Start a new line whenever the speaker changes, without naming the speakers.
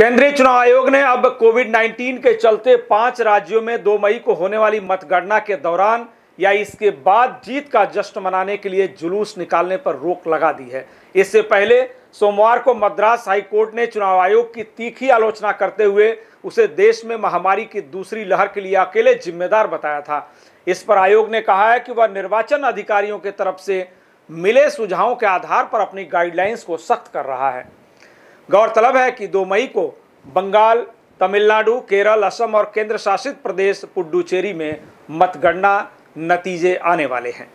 केंद्रीय चुनाव आयोग ने अब कोविड 19 के चलते पांच राज्यों में 2 मई को होने वाली मतगणना के दौरान या इसके बाद जीत का जश्न मनाने के लिए जुलूस निकालने पर रोक लगा दी है इससे पहले सोमवार को मद्रास हाईकोर्ट ने चुनाव आयोग की तीखी आलोचना करते हुए उसे देश में महामारी की दूसरी लहर के लिए अकेले जिम्मेदार बताया था इस पर आयोग ने कहा है कि वह निर्वाचन अधिकारियों के तरफ से मिले सुझावों के आधार पर अपनी गाइडलाइंस को सख्त कर रहा है गौरतलब है कि 2 मई को बंगाल तमिलनाडु केरल असम और केंद्र शासित प्रदेश पुडुचेरी में मतगणना नतीजे आने वाले हैं